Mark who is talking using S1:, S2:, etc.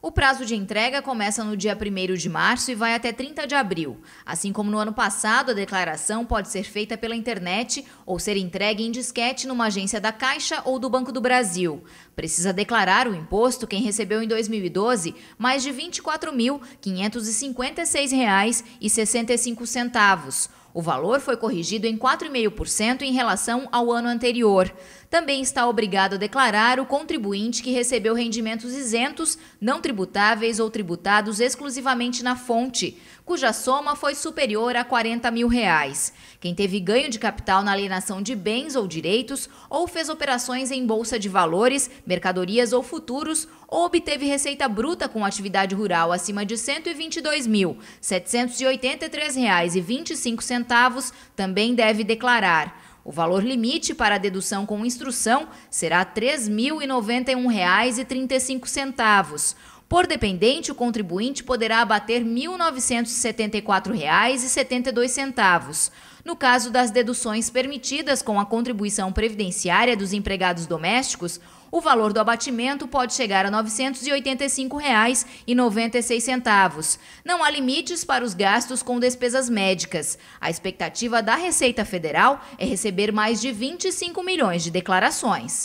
S1: O prazo de entrega começa no dia 1 de março e vai até 30 de abril. Assim como no ano passado, a declaração pode ser feita pela internet ou ser entregue em disquete numa agência da Caixa ou do Banco do Brasil. Precisa declarar o imposto quem recebeu em 2012 mais de R$ 24.556,65 o valor foi corrigido em 4,5% em relação ao ano anterior. Também está obrigado a declarar o contribuinte que recebeu rendimentos isentos, não tributáveis ou tributados exclusivamente na fonte, cuja soma foi superior a 40 mil reais. Quem teve ganho de capital na alienação de bens ou direitos, ou fez operações em bolsa de valores, mercadorias ou futuros, ou obteve receita bruta com atividade rural acima de R$ 122.783,25 centavos também deve declarar. O valor limite para a dedução com instrução será R$ 3.091,35. Por dependente, o contribuinte poderá abater R$ 1.974,72. No caso das deduções permitidas com a contribuição previdenciária dos empregados domésticos, o valor do abatimento pode chegar a R$ 985,96. Não há limites para os gastos com despesas médicas. A expectativa da Receita Federal é receber mais de 25 milhões de declarações.